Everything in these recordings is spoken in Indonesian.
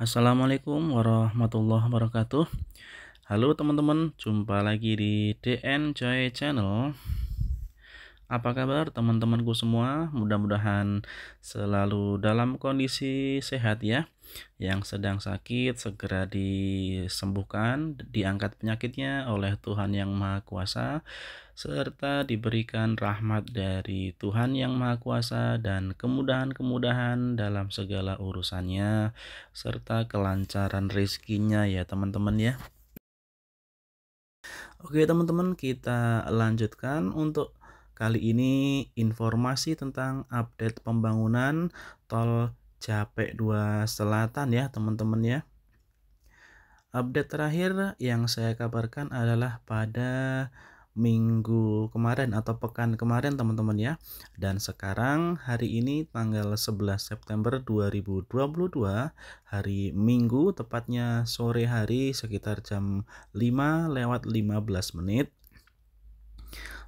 Assalamualaikum warahmatullahi wabarakatuh Halo teman-teman, jumpa lagi di DN Joy Channel apa kabar teman-temanku semua? Mudah-mudahan selalu dalam kondisi sehat ya. Yang sedang sakit segera disembuhkan, diangkat penyakitnya oleh Tuhan Yang Maha Kuasa, serta diberikan rahmat dari Tuhan Yang Maha Kuasa dan kemudahan-kemudahan dalam segala urusannya, serta kelancaran rezekinya ya teman-teman ya. Oke teman-teman kita lanjutkan untuk Kali ini informasi tentang update pembangunan tol Capek 2 Selatan ya teman-teman ya. Update terakhir yang saya kabarkan adalah pada minggu kemarin atau pekan kemarin teman-teman ya. Dan sekarang hari ini tanggal 11 September 2022 hari Minggu tepatnya sore hari sekitar jam 5 lewat 15 menit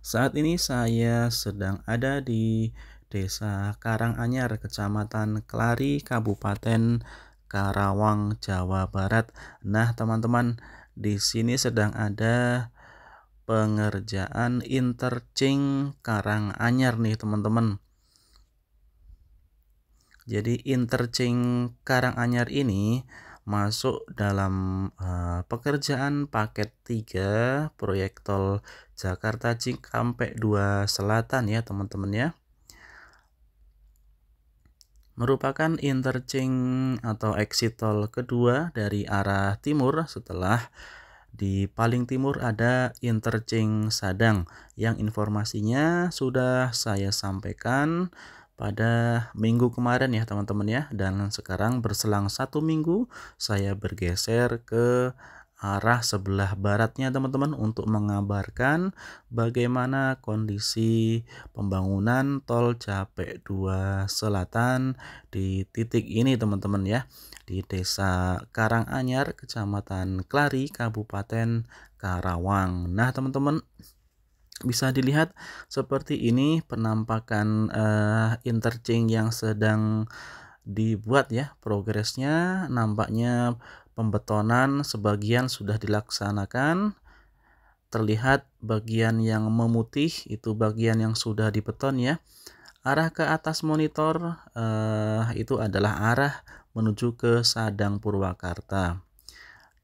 saat ini saya sedang ada di Desa Karanganyar, Kecamatan Kelari, Kabupaten Karawang, Jawa Barat. Nah, teman-teman, di sini sedang ada pengerjaan intercing Karanganyar nih, teman-teman. Jadi intercing Karanganyar ini masuk dalam uh, pekerjaan paket 3 proyek tol Jakarta Cikampek 2 Selatan ya teman-teman ya merupakan interchange atau exit tol kedua dari arah timur setelah di paling timur ada interchange Sadang yang informasinya sudah saya sampaikan pada minggu kemarin ya teman-teman ya dan sekarang berselang satu minggu saya bergeser ke arah sebelah baratnya teman-teman untuk mengabarkan bagaimana kondisi pembangunan tol Capek 2 Selatan di titik ini teman-teman ya di Desa Karanganyar, Kecamatan Klari, Kabupaten Karawang. Nah, teman-teman, bisa dilihat seperti ini penampakan uh, interchange yang sedang dibuat ya progresnya nampaknya pembetonan sebagian sudah dilaksanakan terlihat bagian yang memutih itu bagian yang sudah dibeton ya arah ke atas monitor eh, itu adalah arah menuju ke Sadang Purwakarta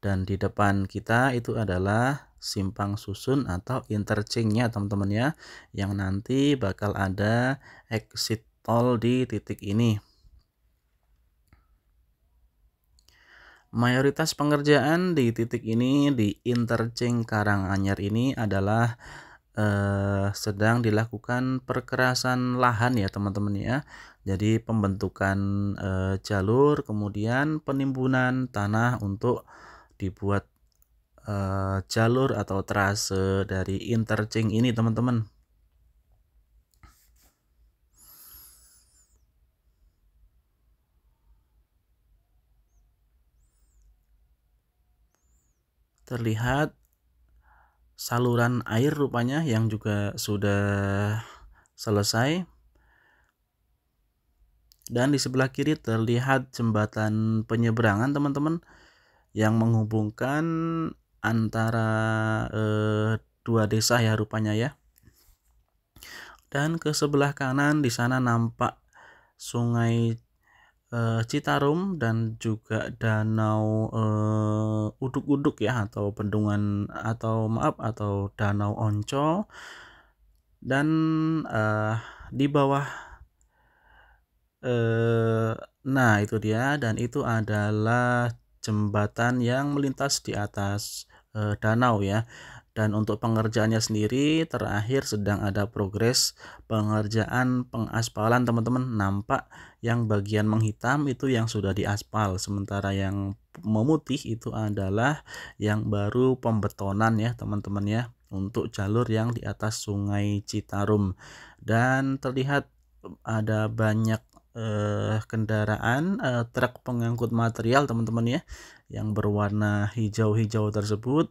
dan di depan kita itu adalah simpang susun atau interchange-nya teman-teman ya yang nanti bakal ada exit tol di titik ini Mayoritas pengerjaan di titik ini di interchange Karanganyar ini adalah eh, sedang dilakukan perkerasan lahan ya teman-teman ya. Jadi pembentukan eh, jalur kemudian penimbunan tanah untuk dibuat uh, jalur atau trase dari interchange ini teman-teman terlihat saluran air rupanya yang juga sudah selesai dan di sebelah kiri terlihat jembatan penyeberangan teman-teman yang menghubungkan antara eh, dua desa ya rupanya ya. Dan ke sebelah kanan di sana nampak sungai eh, Citarum dan juga danau uduk eh, Uduk-Uduk ya atau bendungan atau maaf atau danau Onco. Dan eh, di bawah eh, nah itu dia dan itu adalah jembatan yang melintas di atas uh, danau ya. Dan untuk pengerjaannya sendiri terakhir sedang ada progres pengerjaan pengaspalan teman-teman. Nampak yang bagian menghitam itu yang sudah diaspal, sementara yang memutih itu adalah yang baru pembetonan ya teman-teman ya untuk jalur yang di atas Sungai Citarum dan terlihat ada banyak uh, kendaraan uh, truk pengangkut material teman-teman ya yang berwarna hijau-hijau tersebut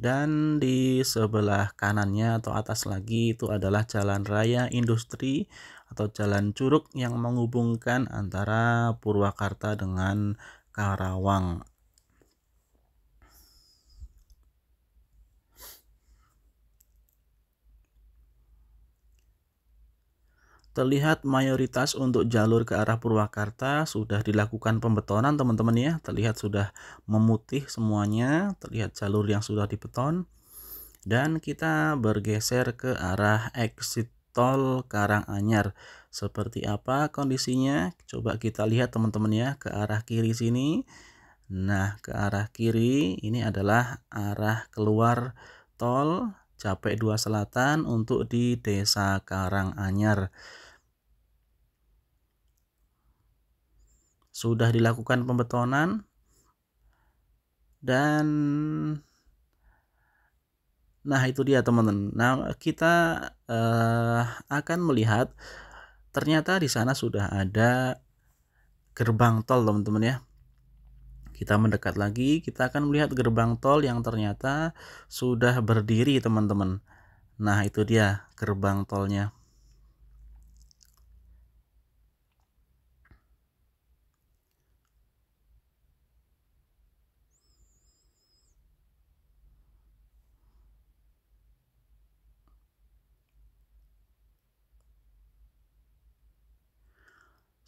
dan di sebelah kanannya atau atas lagi itu adalah jalan raya industri atau jalan curug yang menghubungkan antara Purwakarta dengan Karawang. Terlihat mayoritas untuk jalur ke arah Purwakarta sudah dilakukan pembetonan teman-teman ya. Terlihat sudah memutih semuanya, terlihat jalur yang sudah dibeton. Dan kita bergeser ke arah exit tol Karanganyar. Seperti apa kondisinya? Coba kita lihat teman-teman ya ke arah kiri sini. Nah, ke arah kiri ini adalah arah keluar tol Capek 2 Selatan untuk di Desa Karanganyar. sudah dilakukan pembetonan dan nah itu dia teman-teman. Nah kita uh, akan melihat ternyata di sana sudah ada gerbang tol teman-teman ya. Kita mendekat lagi, kita akan melihat gerbang tol yang ternyata sudah berdiri teman-teman. Nah itu dia gerbang tolnya.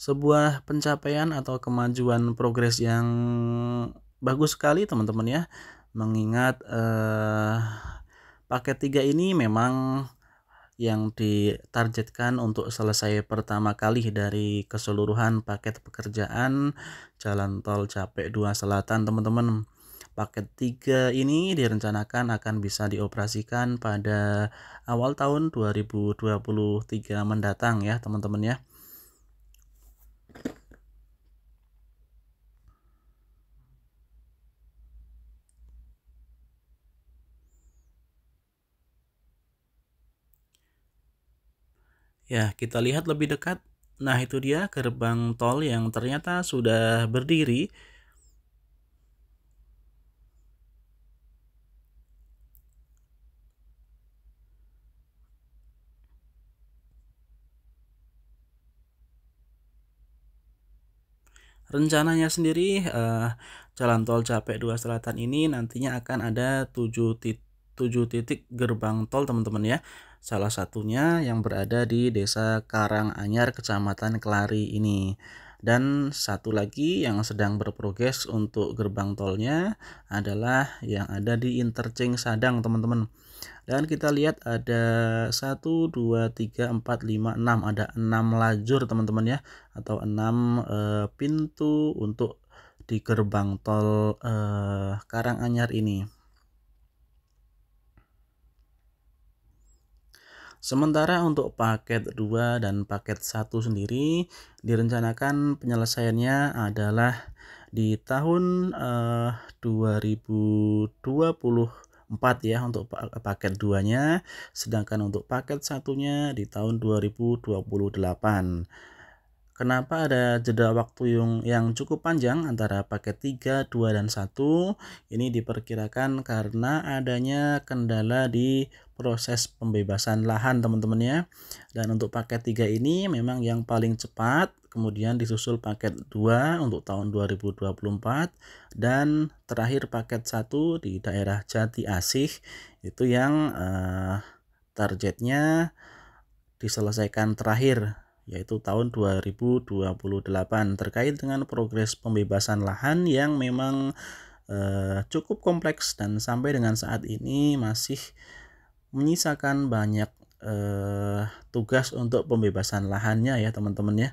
sebuah pencapaian atau kemajuan progres yang bagus sekali teman-teman ya mengingat eh, paket 3 ini memang yang ditargetkan untuk selesai pertama kali dari keseluruhan paket pekerjaan jalan tol Capek 2 Selatan teman-teman paket 3 ini direncanakan akan bisa dioperasikan pada awal tahun 2023 mendatang ya teman-teman ya Ya, kita lihat lebih dekat. Nah, itu dia gerbang tol yang ternyata sudah berdiri. rencananya sendiri eh, jalan tol Capek 2 Selatan ini nantinya akan ada tujuh titik, 7 titik gerbang tol teman-teman ya. Salah satunya yang berada di Desa Karanganyar, Kecamatan Kelari ini. Dan satu lagi yang sedang berprogres untuk gerbang tolnya adalah yang ada di interchange Sadang, teman-teman. Dan kita lihat ada 1 2 3 4 5 6 ada 6 lajur, teman-teman ya, atau 6 e, eh, pintu untuk di gerbang tol e, Karanganyar ini. Sementara untuk paket 2 dan paket 1 sendiri direncanakan penyelesaiannya adalah di tahun eh, 2024 ya untuk paket 2-nya, sedangkan untuk paket satunya di tahun 2028. Kenapa ada jeda waktu yang, yang cukup panjang antara paket 3, 2, dan 1? Ini diperkirakan karena adanya kendala di proses pembebasan lahan teman-teman ya. Dan untuk paket 3 ini memang yang paling cepat, kemudian disusul paket 2 untuk tahun 2024 dan terakhir paket 1 di daerah Jati Asih itu yang uh, targetnya diselesaikan terakhir yaitu tahun 2028 terkait dengan progres pembebasan lahan yang memang eh, cukup kompleks dan sampai dengan saat ini masih menyisakan banyak eh, tugas untuk pembebasan lahannya ya teman-teman ya.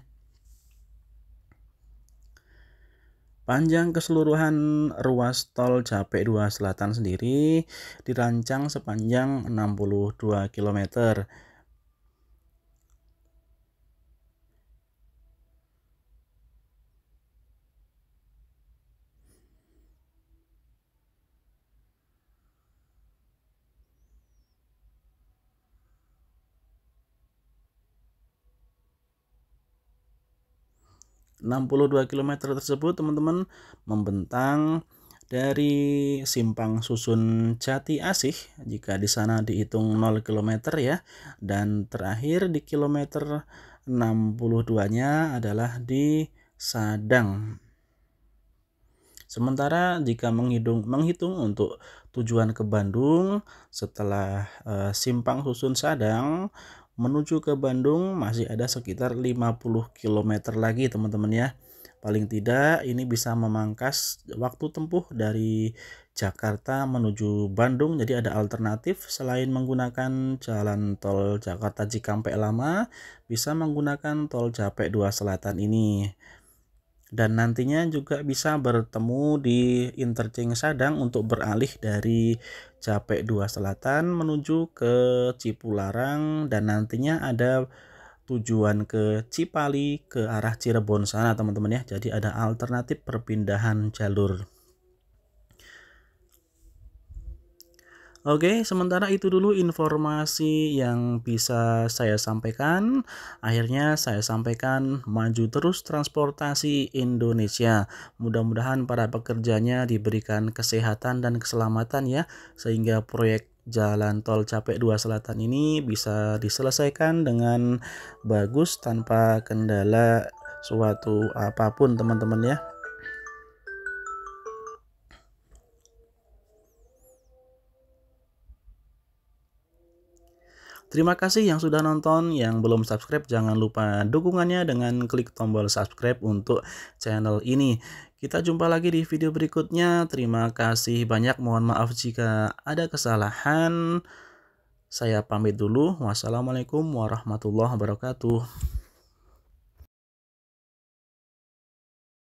Panjang keseluruhan ruas tol Japek 2 Selatan sendiri dirancang sepanjang 62 km. 62 km tersebut teman-teman membentang dari simpang susun Jati Asih jika di sana dihitung 0 km ya dan terakhir di kilometer 62-nya adalah di Sadang. Sementara jika menghitung, menghitung untuk tujuan ke Bandung setelah e, simpang susun Sadang menuju ke Bandung masih ada sekitar 50 km lagi teman-teman ya. Paling tidak ini bisa memangkas waktu tempuh dari Jakarta menuju Bandung. Jadi ada alternatif selain menggunakan jalan tol Jakarta Cikampek lama, bisa menggunakan tol Japek 2 Selatan ini. Dan nantinya juga bisa bertemu di interchange Sadang untuk beralih dari Capek 2 Selatan menuju ke Cipularang dan nantinya ada tujuan ke Cipali ke arah Cirebon sana teman-teman ya. Jadi ada alternatif perpindahan jalur. Oke, sementara itu dulu informasi yang bisa saya sampaikan. Akhirnya saya sampaikan maju terus transportasi Indonesia. Mudah-mudahan para pekerjanya diberikan kesehatan dan keselamatan ya sehingga proyek jalan tol Capek 2 Selatan ini bisa diselesaikan dengan bagus tanpa kendala suatu apapun teman-teman ya. Terima kasih yang sudah nonton, yang belum subscribe jangan lupa dukungannya dengan klik tombol subscribe untuk channel ini. Kita jumpa lagi di video berikutnya, terima kasih banyak, mohon maaf jika ada kesalahan. Saya pamit dulu, wassalamualaikum warahmatullahi wabarakatuh.